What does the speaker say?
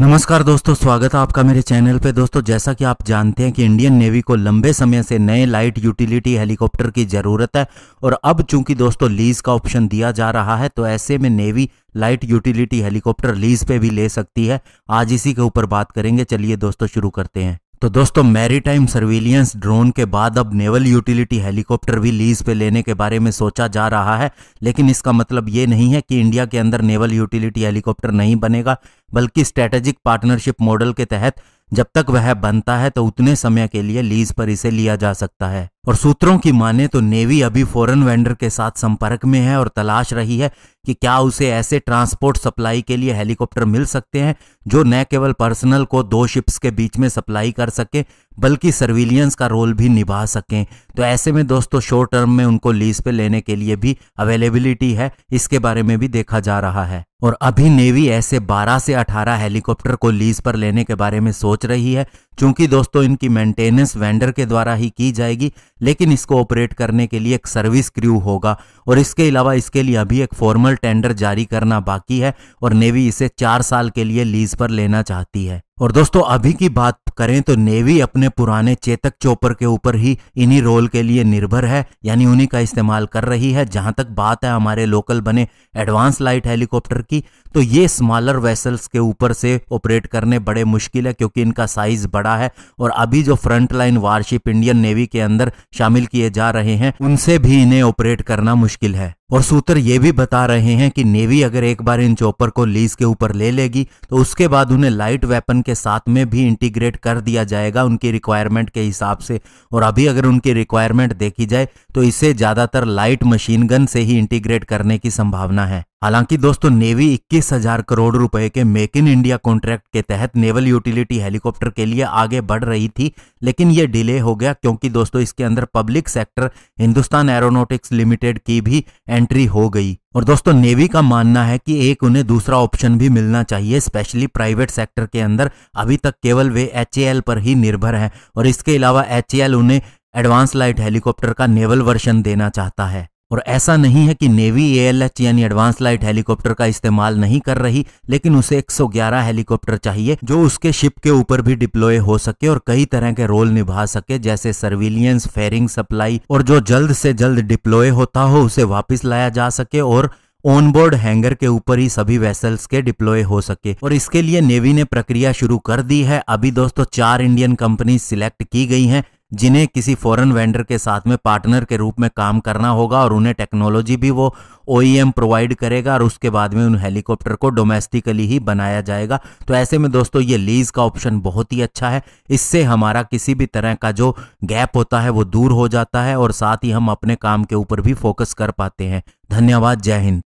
नमस्कार दोस्तों स्वागत है आपका मेरे चैनल पे दोस्तों जैसा कि आप जानते हैं कि इंडियन नेवी को लंबे समय से नए लाइट यूटिलिटी हेलीकॉप्टर की ज़रूरत है और अब चूंकि दोस्तों लीज का ऑप्शन दिया जा रहा है तो ऐसे में navy light utility helicopter lease पे भी ले सकती है आज इसी के ऊपर बात करेंगे चलिए दोस्तों शुरू करते हैं तो दोस्तों मैरीटाइम सर्विलियंस ड्रोन के बाद अब नेवल यूटिलिटी हेलीकॉप्टर भी लीज पे लेने के बारे में सोचा जा रहा है लेकिन इसका मतलब ये नहीं है कि इंडिया के अंदर नेवल यूटिलिटी हेलीकॉप्टर नहीं बनेगा बल्कि स्ट्रेटेजिक पार्टनरशिप मॉडल के तहत जब तक वह बनता है तो उतने समय के लिए लीज पर इसे लिया जा सकता है और सूत्रों की माने तो नेवी अभी फॉरेन वेंडर के साथ संपर्क में है और तलाश रही है कि क्या उसे ऐसे ट्रांसपोर्ट सप्लाई के लिए हेलीकॉप्टर मिल सकते हैं जो न केवल पर्सनल को दो शिप्स के बीच में सप्लाई कर सके बल्कि सर्विलियंस का रोल भी निभा सकें तो ऐसे में दोस्तों शॉर्ट टर्म में उनको लीज पे लेने के लिए भी अवेलेबिलिटी है इसके बारे में भी देखा जा रहा है और अभी नेवी ऐसे 12 से 18 हेलीकॉप्टर को लीज पर लेने के बारे में सोच रही है क्योंकि दोस्तों इनकी मेंटेनेंस वेंडर के द्वारा ही की जाएगी लेकिन इसको ऑपरेट करने के लिए एक सर्विस क्रू होगा और इसके अलावा इसके लिए अभी एक फॉर्मल टेंडर जारी करना बाकी है और नेवी इसे चार साल के लिए लीज पर लेना चाहती है और दोस्तों अभी की बात करें तो नेवी अपने पुराने चेतक चोपर के ऊपर ही इन्हीं रोल के लिए निर्भर है यानी उन्हीं का इस्तेमाल कर रही है जहां तक बात है हमारे लोकल बने एडवांस लाइट हेलीकॉप्टर की तो ये स्मॉलर वेसल्स के ऊपर से ऑपरेट करने बड़े मुश्किल है क्योंकि इनका साइज बड़ा है और अभी जो front line warship Indian navy के अंदर शामिल किए जा रहे हैं उनसे भी इन्हें ऑपरेट करना मुश्किल है और सूत्र ये भी बता रहे हैं कि नेवी अगर एक बार इन चॉपर को लीज के ऊपर ले लेगी तो उसके बाद उन्हें लाइट वेपन के साथ में भी इंटीग्रेट कर दिया जाएगा उनकी रिक्वायरमेंट के हिसाब से और अभी अगर उनकी रिक्वायरमेंट देखी जाए तो इसे ज़्यादातर लाइट मशीन गन से ही इंटीग्रेट करने की संभावना है हालांकि दोस्तों नेवी इक्कीस हजार करोड़ रुपए के मेक इन इंडिया कॉन्ट्रैक्ट के तहत नेवल यूटिलिटी हेलीकॉप्टर के लिए आगे बढ़ रही थी लेकिन ये डिले हो गया क्योंकि दोस्तों इसके अंदर public sector Hindustan aeronautics limited की भी एंट्री हो गई और दोस्तों नेवी का मानना है कि एक उन्हें दूसरा ऑप्शन भी मिलना चाहिए स्पेशली प्राइवेट सेक्टर के अंदर अभी तक केवल वे एच पर ही निर्भर है और इसके अलावा एच उन्हें एडवांस लाइट हेलीकॉप्टर का नेवल वर्षन देना चाहता है और ऐसा नहीं है कि नेवी एएलएच यानी एडवांस लाइट हेलीकॉप्टर का इस्तेमाल नहीं कर रही लेकिन उसे 111 हेलीकॉप्टर चाहिए जो उसके शिप के ऊपर भी डिप्लॉय हो सके और कई तरह के रोल निभा सके जैसे सर्विलियंस फेयरिंग सप्लाई और जो जल्द से जल्द डिप्लॉय होता हो उसे वापस लाया जा सके और ऑनबोर्ड हैंगर के ऊपर ही सभी वेसल्स के डिप्लॉय हो सके और इसके लिए नेवी ने प्रक्रिया शुरू कर दी है अभी दोस्तों चार इंडियन कंपनी सिलेक्ट की गई हैं जिन्हें किसी फॉरेन वेंडर के साथ में पार्टनर के रूप में काम करना होगा और उन्हें टेक्नोलॉजी भी वो ओ प्रोवाइड e करेगा और उसके बाद में उन हेलीकॉप्टर को डोमेस्टिकली ही बनाया जाएगा तो ऐसे में दोस्तों ये लीज का ऑप्शन बहुत ही अच्छा है इससे हमारा किसी भी तरह का जो गैप होता है वो दूर हो जाता है और साथ ही हम अपने काम के ऊपर भी फोकस कर पाते हैं धन्यवाद जय हिंद